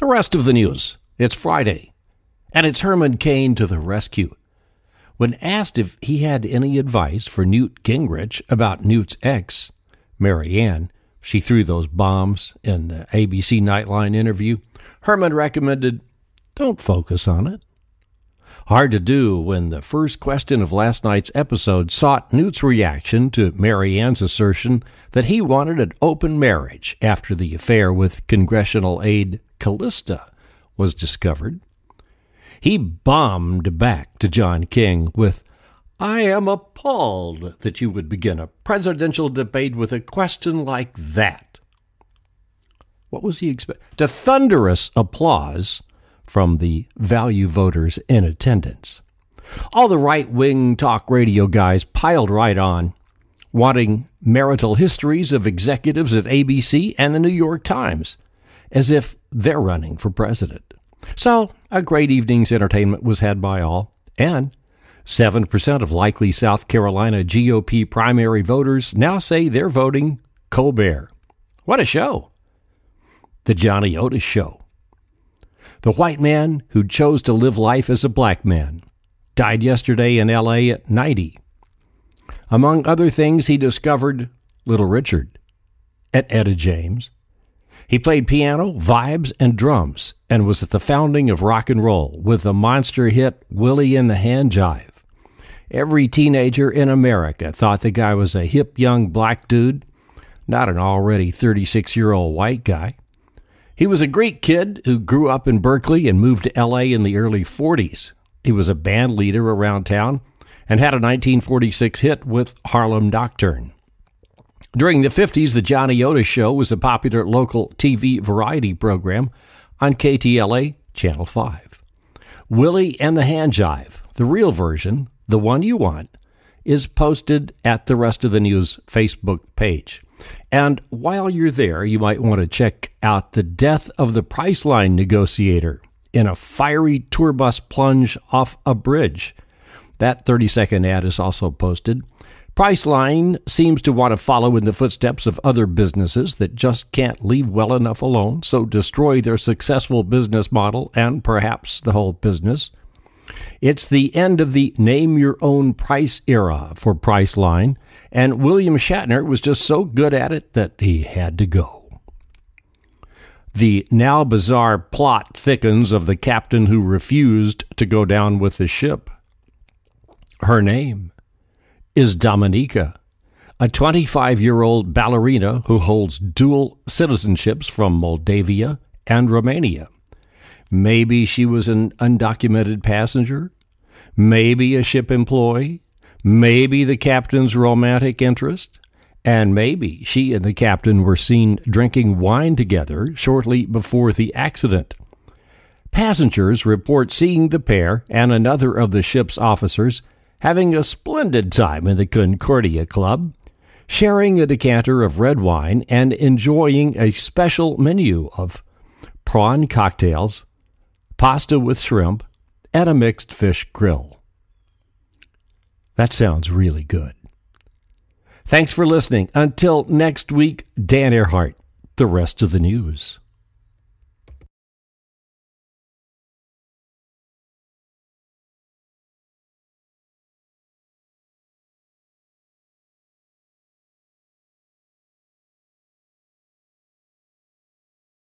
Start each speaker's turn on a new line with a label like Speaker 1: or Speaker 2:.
Speaker 1: The rest of the news. It's Friday. And it's Herman Cain to the rescue. When asked if he had any advice for Newt Gingrich about Newt's ex, Mary Ann, she threw those bombs in the ABC Nightline interview, Herman recommended don't focus on it. Hard to do when the first question of last night's episode sought Newt's reaction to Marianne's assertion that he wanted an open marriage after the affair with congressional aide Callista was discovered. He bombed back to John King with, I am appalled that you would begin a presidential debate with a question like that. What was he expecting? To thunderous applause from the value voters in attendance. All the right wing talk radio guys piled right on, wanting marital histories of executives at ABC and the New York Times, as if they're running for president. So, a great evening's entertainment was had by all, and 7% of likely South Carolina GOP primary voters now say they're voting Colbert. What a show! The Johnny Otis Show. The white man who chose to live life as a black man died yesterday in LA at 90. Among other things, he discovered Little Richard and Etta James. He played piano, vibes, and drums, and was at the founding of rock and roll with the monster hit Willie and the Hand Jive. Every teenager in America thought the guy was a hip young black dude, not an already 36 year old white guy. He was a Greek kid who grew up in Berkeley and moved to LA in the early 40s. He was a band leader around town and had a 1946 hit with Harlem Nocturne. During the 50s, The Johnny Otis Show was a popular local TV variety program on KTLA Channel 5. Willie and the Hand Jive, the real version, the one you want, is posted at the Rest of the News Facebook page. And while you're there, you might want to check out The Death of the Priceline Negotiator in a fiery tour bus plunge off a bridge. That 30 second ad is also posted. Priceline seems to want to follow in the footsteps of other businesses that just can't leave well enough alone, so destroy their successful business model and perhaps the whole business. It's the end of the name your own price era for Priceline, and William Shatner was just so good at it that he had to go. The now bizarre plot thickens of the captain who refused to go down with the ship. Her name is Dominica, a 25 year old ballerina who holds dual citizenships from Moldavia and Romania. Maybe she was an undocumented passenger, maybe a ship employee, maybe the captain's romantic interest, and maybe she and the captain were seen drinking wine together shortly before the accident. Passengers report seeing the pair and another of the ship's officers having a splendid time in the Concordia Club, sharing a decanter of red wine and enjoying a special menu of prawn cocktails, pasta with shrimp, and a mixed fish grill. That sounds really good. Thanks for listening. Until next week, Dan Earhart, the rest of the news.